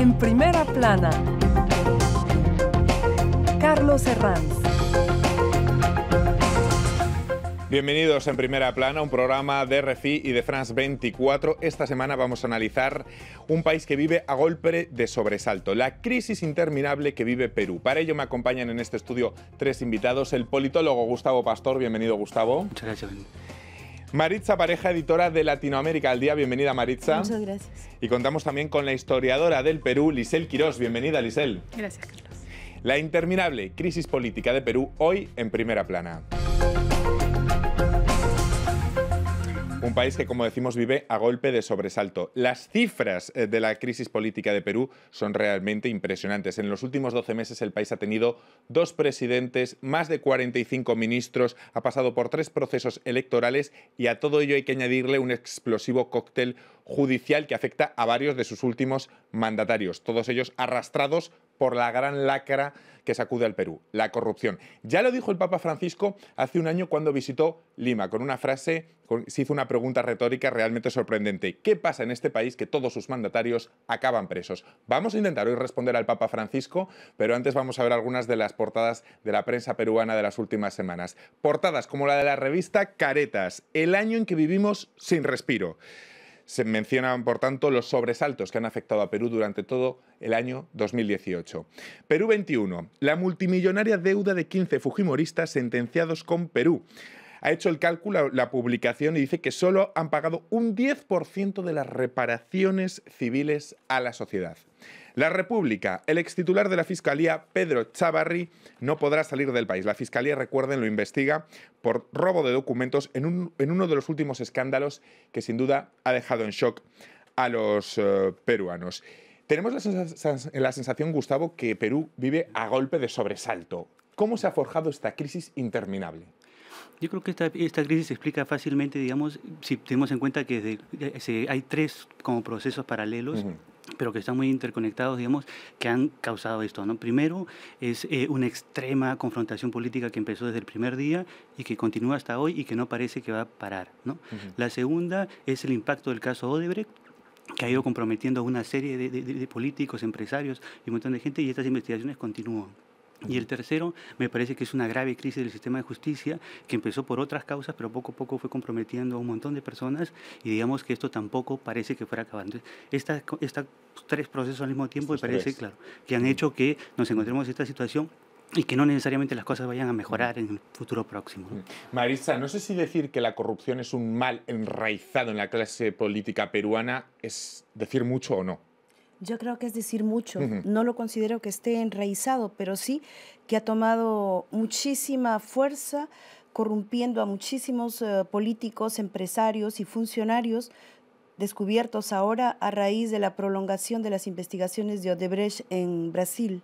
en primera plana. Carlos Herranz. Bienvenidos en Primera Plana, un programa de RFI y de France 24. Esta semana vamos a analizar un país que vive a golpe de sobresalto, la crisis interminable que vive Perú. Para ello me acompañan en este estudio tres invitados, el politólogo Gustavo Pastor, bienvenido Gustavo. Muchas gracias. Maritza Pareja, editora de Latinoamérica al Día. Bienvenida, Maritza. Muchas gracias. Y contamos también con la historiadora del Perú, Lisel Quirós. Bienvenida, Lisel. Gracias, Carlos. La interminable crisis política de Perú hoy en primera plana. Un país que, como decimos, vive a golpe de sobresalto. Las cifras eh, de la crisis política de Perú son realmente impresionantes. En los últimos 12 meses el país ha tenido dos presidentes, más de 45 ministros, ha pasado por tres procesos electorales y a todo ello hay que añadirle un explosivo cóctel judicial que afecta a varios de sus últimos mandatarios, todos ellos arrastrados por la gran lacra que sacude al Perú, la corrupción. Ya lo dijo el Papa Francisco hace un año cuando visitó Lima, con una frase, se hizo una pregunta retórica realmente sorprendente. ¿Qué pasa en este país que todos sus mandatarios acaban presos? Vamos a intentar hoy responder al Papa Francisco, pero antes vamos a ver algunas de las portadas de la prensa peruana de las últimas semanas. Portadas como la de la revista Caretas, el año en que vivimos sin respiro. Se mencionan, por tanto, los sobresaltos que han afectado a Perú durante todo el año 2018. Perú 21. La multimillonaria deuda de 15 fujimoristas sentenciados con Perú ha hecho el cálculo, la publicación, y dice que solo han pagado un 10% de las reparaciones civiles a la sociedad. La República. El ex titular de la Fiscalía, Pedro Chavarri, no podrá salir del país. La Fiscalía, recuerden, lo investiga por robo de documentos en, uno de los últimos escándalos que sin duda ha dejado en shock a los eh, peruanos. Tenemos la, sensación, Gustavo, que Perú vive a golpe de sobresalto. ¿Cómo se ha forjado esta crisis interminable? Yo creo que esta, crisis se explica fácilmente, digamos, si tenemos en cuenta que hay tres como procesos paralelos pero que están muy interconectados, digamos, que han causado esto. ¿no? Primero, es eh, una extrema confrontación política que empezó desde el primer día y que continúa hasta hoy y que no parece que va a parar. ¿no? La segunda es el impacto del caso Odebrecht, que ha ido comprometiendo a una serie de políticos, empresarios y un montón de gente, y estas investigaciones continúan. Y el tercero, me parece que es una grave crisis del sistema de justicia que empezó por otras causas, pero poco a poco fue comprometiendo a un montón de personas y digamos que esto tampoco parece que fuera acabando. Estos tres procesos al mismo tiempo me parece, claro, que han hecho que nos encontremos en esta situación y que no necesariamente las cosas vayan a mejorar en el futuro próximo. Mm. Marisa, no sé si decir que la corrupción es un mal enraizado en la clase política peruana es decir mucho o no. Yo creo que es decir mucho. No lo considero que esté enraizado, pero sí que ha tomado muchísima fuerza corrompiendo a muchísimos eh, políticos, empresarios y funcionarios descubiertos ahora a raíz de la prolongación de las investigaciones de Odebrecht en Brasil.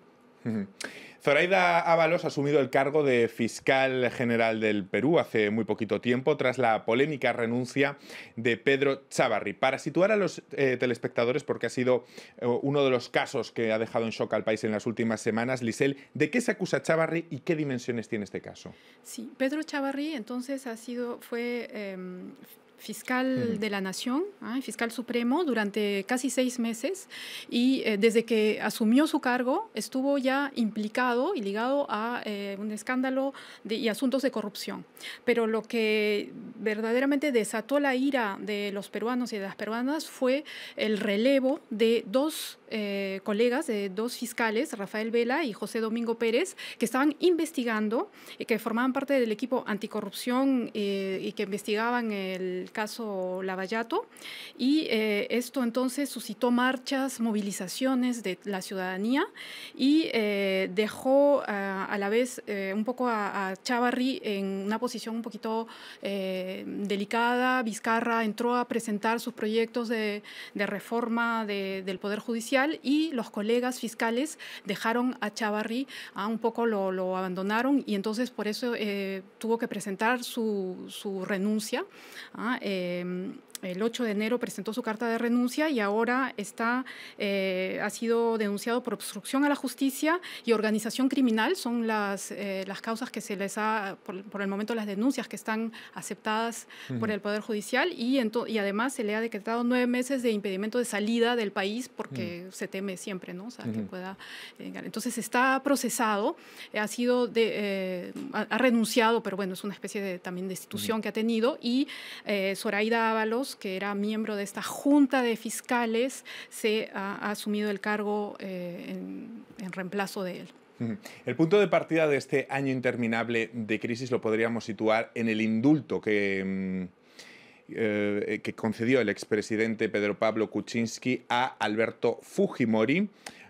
Zoraida Ábalos ha asumido el cargo de fiscal general del Perú hace muy poquito tiempo, tras la polémica renuncia de Pedro Chavarri. Para situar a los eh, telespectadores, porque ha sido eh, uno de los casos que ha dejado en shock al país en las últimas semanas, Lisel, ¿de qué se acusa Chavarri y qué dimensiones tiene este caso? Sí, Pedro Chavarri entonces ha sido, fue em, fiscal de la Nación, ¿ah? fiscal supremo, durante casi seis meses y eh, desde que asumió su cargo estuvo ya implicado y ligado a eh, un escándalo y asuntos de corrupción. Pero lo que verdaderamente desató la ira de los peruanos y de las peruanas fue el relevo de dos eh, colegas, de dos fiscales, Rafael Vela y José Domingo Pérez, que estaban investigando, y que formaban parte del equipo anticorrupción eh, y que investigaban el caso Lavallato. Y eh, esto entonces suscitó marchas, movilizaciones de la ciudadanía y dejó a la vez un poco a, a, Chavarri en una posición un poquito delicada. Vizcarra entró a presentar sus proyectos de, reforma del Poder Judicial y los colegas fiscales dejaron a Chavarri, a ah, un poco lo, abandonaron y entonces por eso eh, tuvo que presentar su, renuncia. Ah, em, el 8 de enero presentó su carta de renuncia y ahora está, eh, ha sido denunciado por obstrucción a la justicia y organización criminal. Son las, eh, las causas que se les ha, por, el momento, las denuncias que están aceptadas por el Poder Judicial y, y además se le ha decretado nueve meses de impedimento de salida del país porque se teme siempre, ¿no? O sea, que pueda. Eh, entonces está procesado, ha sido de, ha, renunciado, pero bueno, es una especie de también de institución que ha tenido y Zoraida Ábalos que era miembro de esta junta de fiscales, se ha, asumido el cargo eh, en, reemplazo de él. El punto de partida de este año interminable de crisis lo podríamos situar en el indulto que, mm, eh, concedió el expresidente Pedro Pablo Kuczynski a Alberto Fujimori.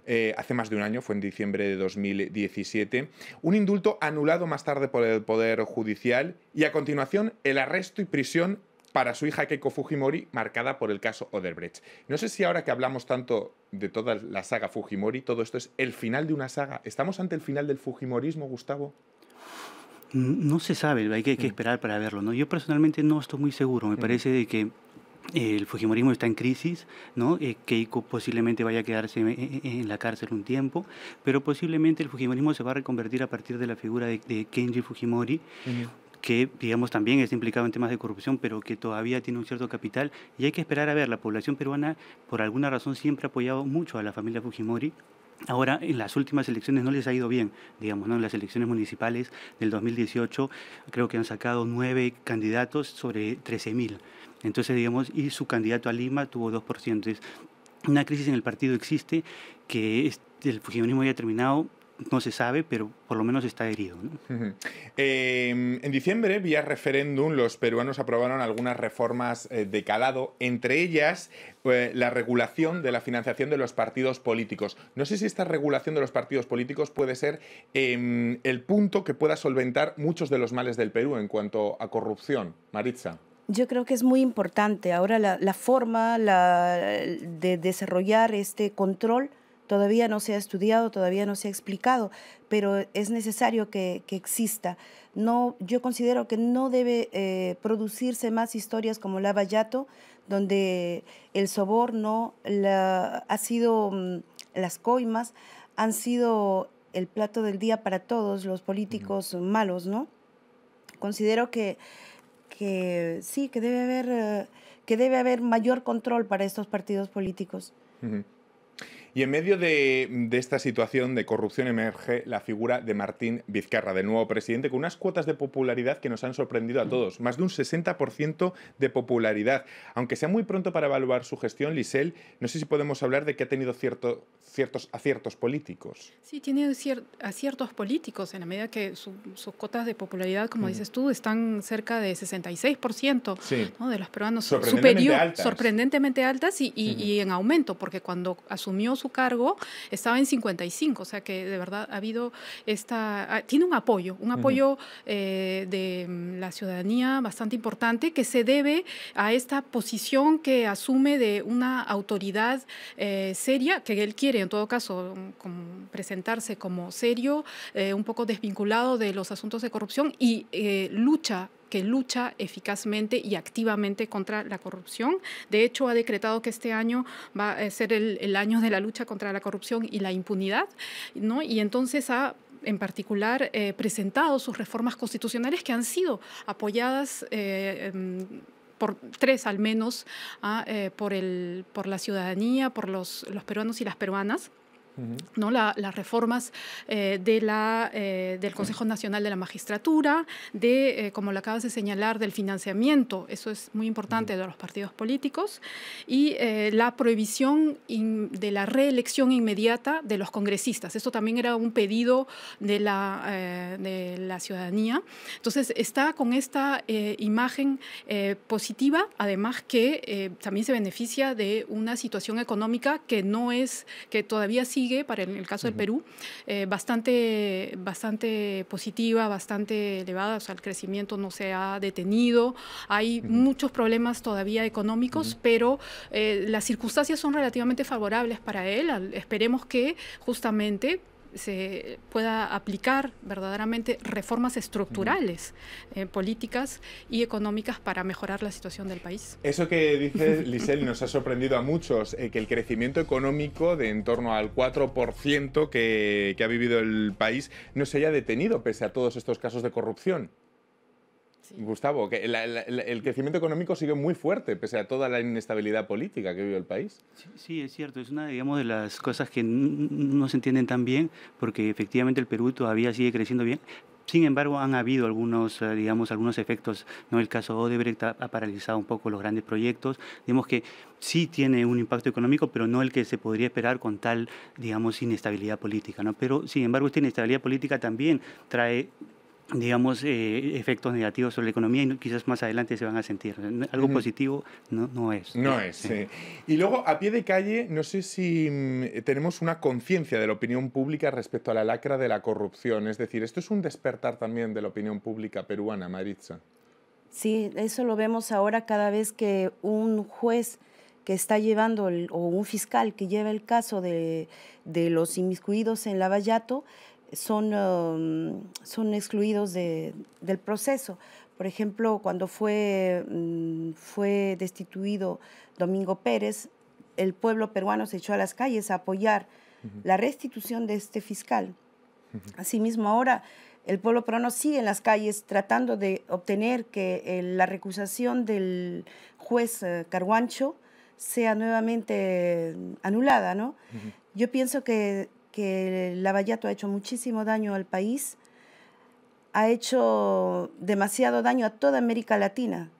Eh, hace más de un año, fue en diciembre de 2017, un indulto anulado más tarde por el Poder Judicial y a continuación el arresto y prisión para su hija Keiko Fujimori, marcada por el caso Oderbrecht. No sé si ahora que hablamos tanto de toda la saga Fujimori, todo esto es el final de una saga. ¿Estamos ante el final del Fujimorismo, Gustavo? No se sabe, hay que, mm. esperar para verlo. ¿no? Yo personalmente no estoy muy seguro. Me mm. parece de que eh, el Fujimorismo está en crisis, ¿no? Eh, Keiko posiblemente vaya a quedarse en, la cárcel un tiempo, pero posiblemente el Fujimorismo se va a reconvertir a partir de la figura de, Kenji Fujimori que digamos también está implicado en temas de corrupción, pero que todavía tiene un cierto capital. Y hay que esperar a ver, la población peruana por alguna razón siempre ha apoyado mucho a la familia Fujimori. Ahora, en las últimas elecciones no les ha ido bien, digamos, En las elecciones municipales del 2018 creo que han sacado nueve candidatos sobre 13.000. Entonces, digamos, y su candidato a Lima tuvo 2%. Entonces, una crisis en el partido existe, que el fujimorismo haya terminado no se sabe, pero por lo menos está herido. Em, en diciembre, vía referéndum, los peruanos aprobaron algunas reformas eh, de calado, entre ellas eh, la regulación de la financiación de los partidos políticos. No sé si esta regulación de los partidos políticos puede ser em, el punto que pueda solventar muchos de los males del Perú en cuanto a corrupción. Maritza. Yo creo que es muy importante ahora la, forma de desarrollar este control Todavía no se ha estudiado, todavía no se ha explicado, pero es necesario que, exista. No, yo considero que no debe eh, producirse más historias como la Vallato, donde el soborno la, ha sido, mm, las coimas han sido el plato del día para todos los políticos malos, ¿no? Considero que, sí, que debe haber, eh, que debe haber mayor control para estos partidos políticos. Y en medio de, esta situación de corrupción emerge la figura de Martín Vizcarra, de nuevo presidente, con unas cuotas de popularidad que nos han sorprendido a mm. todos, más de un 60% de popularidad. Aunque sea muy pronto para evaluar su gestión, Lisel, no sé si podemos hablar de que ha tenido cierto, ciertos aciertos políticos. Sí, tiene cier aciertos políticos en la medida que sus cuotas de popularidad, como mm. dices tú, están cerca de 66% de los peruanos, sorprendentemente altas. sorprendentemente altas y, y en aumento, porque cuando asumió su cargo estaba en 55, o sea que de verdad ha habido esta, ah, tiene un apoyo, un apoyo eh, de mm, la ciudadanía bastante importante que se debe a esta posición que asume de una autoridad eh, seria, que él quiere en todo caso mm, presentarse como serio, eh, un poco desvinculado de los asuntos de corrupción y lucha que lucha eficazmente y activamente contra la corrupción. De hecho, ha decretado que este año va a ser el, año de la lucha contra la corrupción y la impunidad, ¿no? Y entonces ha en particular eh, presentado sus reformas constitucionales que han sido apoyadas. Eh, em, por tres al menos, ah, eh, por, el, por la ciudadanía, por los, los peruanos y las peruanas. ¿no? las reformas eh, de la, eh, del Consejo Nacional de la Magistratura, de, eh, como lo acabas de señalar, del financiamiento, eso es muy importante de los partidos políticos, y la prohibición de la reelección inmediata de los congresistas. Esto también era un pedido de la, de la ciudadanía. Entonces, está con esta imagen positiva, además que también se beneficia de una situación económica que no es, que todavía sí para el, caso del Perú, eh, bastante, bastante positiva, bastante elevada, o el crecimiento no se ha detenido, hay muchos problemas todavía económicos, pero eh, las circunstancias son relativamente favorables para él, esperemos que justamente se pueda aplicar verdaderamente reformas estructurales, eh, políticas y económicas para mejorar la situación del país. Eso que dice Lisel nos ha sorprendido a muchos, eh, que el crecimiento económico de en torno al 4% que ha vivido el país no se haya detenido pese a todos estos casos de corrupción. Gustavo, que el crecimiento económico sigue muy fuerte, pese a toda la inestabilidad política que vive el país. Sí, es cierto, es una digamos, de las cosas que no se entienden tan bien, porque efectivamente el Perú todavía sigue creciendo bien, sin embargo, han habido algunos, eh, digamos, algunos efectos. ¿no? El caso Odebrecht ha, paralizado un poco los grandes proyectos. Digamos que sí tiene un impacto económico, pero no el que se podría esperar con tal, digamos, inestabilidad política. ¿no? Pero, sin embargo, esta inestabilidad política también trae digamos, eh, efectos negativos sobre la economía y quizás más adelante se van a sentir. Algo positivo no, no, es. No eh, es. Y luego, a pie de calle, no sé si mm, tenemos una conciencia de la opinión pública respecto a la lacra de la corrupción. Es decir, esto es un despertar también de la opinión pública peruana, Maritza. Sí, eso lo vemos ahora cada vez que un juez que está llevando, o un fiscal que lleva el caso de, de los inmiscuidos en Lavallato, son, um, son excluidos del proceso. Por ejemplo, cuando fue, mm, fue destituido Domingo Pérez, el pueblo peruano se echó a las calles a apoyar la restitución de este fiscal. Asimismo, ahora el pueblo peruano sigue en las calles tratando de obtener que eh, la recusación del juez eh, Carguancho sea nuevamente eh, anulada, ¿no? Yo pienso que que el Lavallato ha hecho muchísimo daño al país, ha hecho demasiado daño a toda América Latina.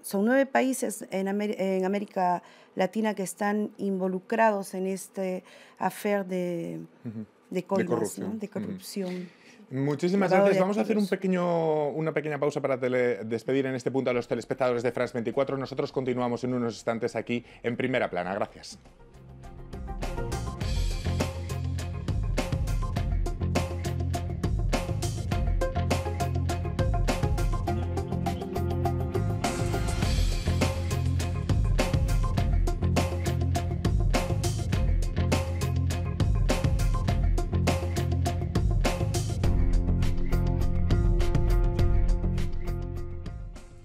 Son nueve países en, América Latina que están involucrados en este afer de, de, corrupción. Muchísimas gracias. Vamos a hacer un pequeño, una pequeña pausa para despedir en este punto a los telespectadores de France 24. Nosotros continuamos en unos instantes aquí en primera plana. Gracias.